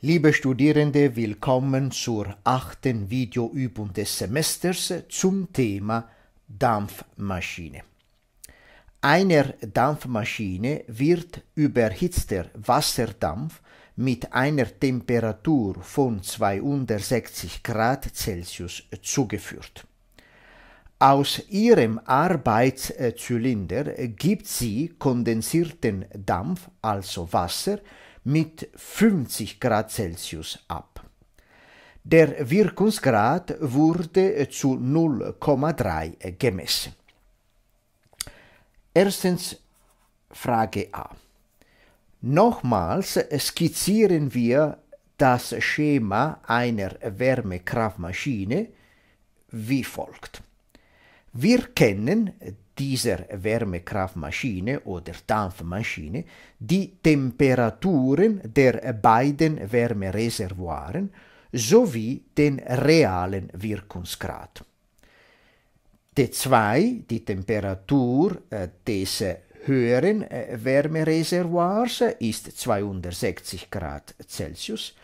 Liebe Studierende, willkommen zur achten Videoübung des Semesters zum Thema Dampfmaschine. Einer Dampfmaschine wird überhitzter Wasserdampf mit einer Temperatur von 260 Grad Celsius zugeführt. Aus ihrem Arbeitszylinder gibt sie kondensierten Dampf, also Wasser, mit 50 Grad Celsius ab. Der Wirkungsgrad wurde zu 0,3 gemessen. Erstens Frage A. Nochmals skizzieren wir das Schema einer Wärmekraftmaschine wie folgt. Wir kennen dieser Wärmekraftmaschine oder Dampfmaschine die Temperaturen der beiden Wärmereservoiren sowie den realen Wirkungsgrad. T2, die Temperatur äh, des äh, höheren äh, Wärmereservoirs, ist 260 Grad Celsius,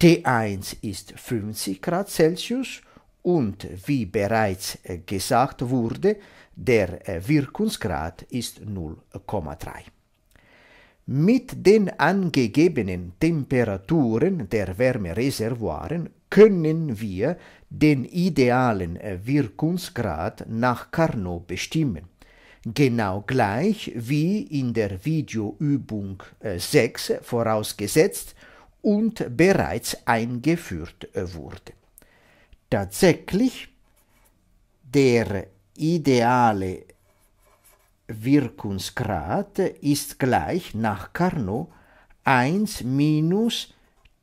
T1 ist 50 Grad Celsius und wie bereits äh, gesagt wurde, der äh, Wirkungsgrad ist 0,3. Mit den angegebenen Temperaturen der Wärmereservoiren können wir den idealen äh, Wirkungsgrad nach Carnot bestimmen. Genau gleich wie in der Videoübung 6 vorausgesetzt und bereits eingeführt wurde tatsächlich der ideale Wirkungsgrad ist gleich nach Carnot 1 minus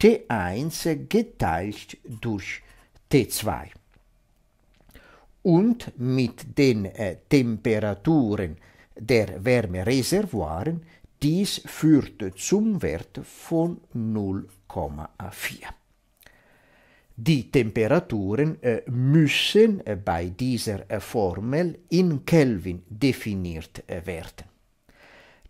T1 geteilt durch T2. Und mit den äh, Temperaturen der Wärmereservoiren dies führt zum Wert von 0,4. Die Temperaturen äh, müssen äh, bei dieser äh, Formel in Kelvin definiert werden.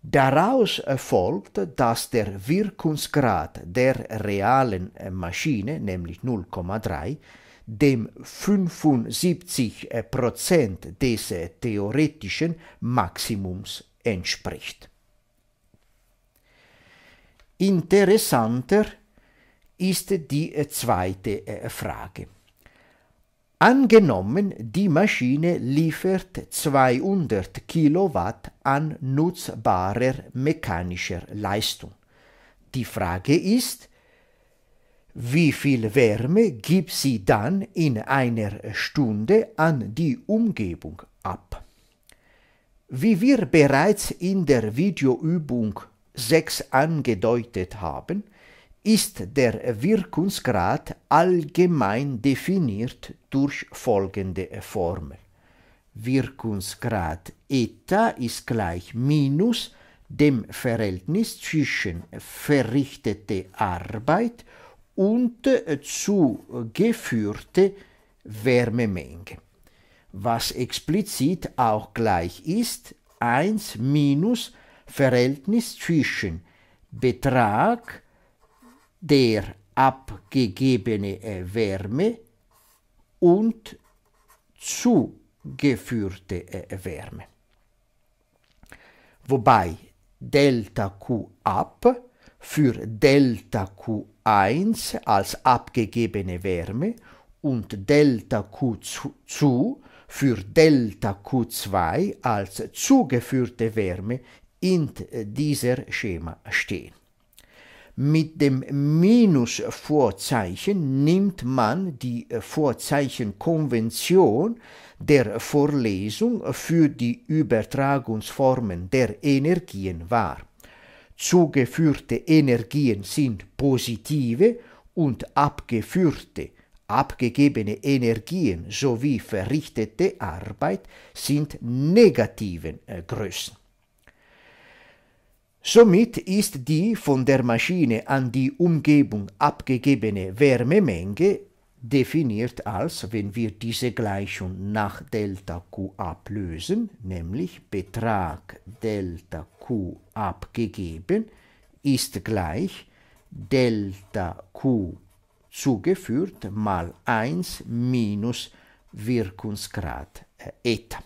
Daraus folgt, dass der Wirkungsgrad der realen Maschine, nämlich 0,3, dem 75% des theoretischen Maximums entspricht. Interessanter ist die äh, zweite äh, Frage. Angenommen, die Maschine liefert 200 Kilowatt an nutzbarer mechanischer Leistung. Die Frage ist, wie viel Wärme gibt sie dann in einer Stunde an die Umgebung ab? Wie wir bereits in der Videoübung 6 angedeutet haben, ist der Wirkungsgrad allgemein definiert durch folgende Formel. Wirkungsgrad Eta ist gleich minus dem Verhältnis zwischen verrichtete Arbeit und zugeführte Wärmemenge, was explizit auch gleich ist 1 minus Verhältnis zwischen Betrag der abgegebene äh, Wärme und zugeführte äh, Wärme. Wobei Delta Q ab für Delta Q1 als abgegebene Wärme und Delta Q zu für Delta Q2 als zugeführte Wärme in äh, dieser Schema stehen. Mit dem Minusvorzeichen nimmt man die Vorzeichenkonvention der Vorlesung für die Übertragungsformen der Energien wahr. Zugeführte Energien sind positive und abgeführte, abgegebene Energien sowie verrichtete Arbeit sind negativen äh, Größen. Somit ist die von der Maschine an die Umgebung abgegebene Wärmemenge definiert als, wenn wir diese Gleichung nach Delta Q ablösen, nämlich Betrag Delta Q abgegeben ist gleich Delta Q zugeführt mal 1 minus Wirkungsgrad äh, Eta.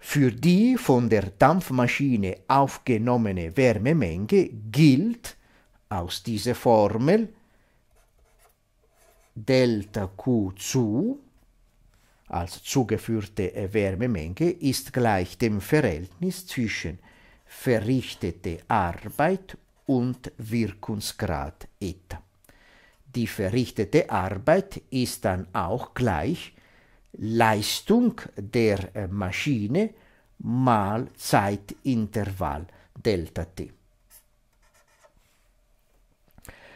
Für die von der Dampfmaschine aufgenommene Wärmemenge gilt aus dieser Formel Delta Q zu als zugeführte Wärmemenge ist gleich dem Verhältnis zwischen verrichtete Arbeit und Wirkungsgrad eta. Die verrichtete Arbeit ist dann auch gleich Leistung der äh, Maschine mal Zeitintervall Delta T.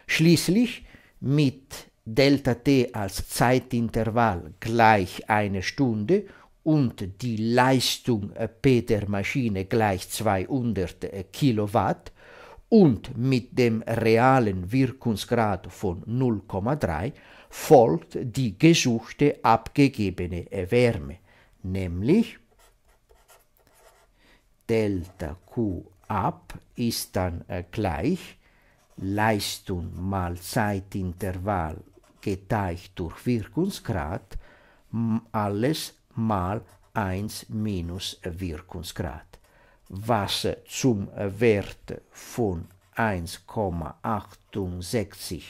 Schließlich mit Delta T als Zeitintervall gleich eine Stunde und die Leistung äh, P der Maschine gleich 200 äh, Kilowatt und mit dem realen Wirkungsgrad von 0,3 folgt die gesuchte abgegebene Wärme, nämlich Delta Q ab ist dann äh, gleich Leistung mal Zeitintervall geteilt durch Wirkungsgrad, alles mal 1 minus Wirkungsgrad, was zum Wert von 1,68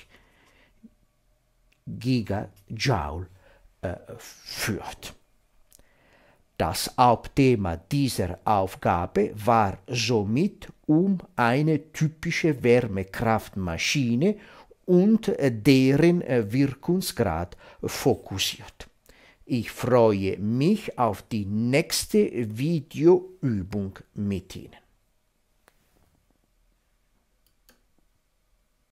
Gigajoule äh, führt. Das Hauptthema dieser Aufgabe war somit um eine typische Wärmekraftmaschine und äh, deren äh, Wirkungsgrad fokussiert. Ich freue mich auf die nächste Videoübung mit Ihnen.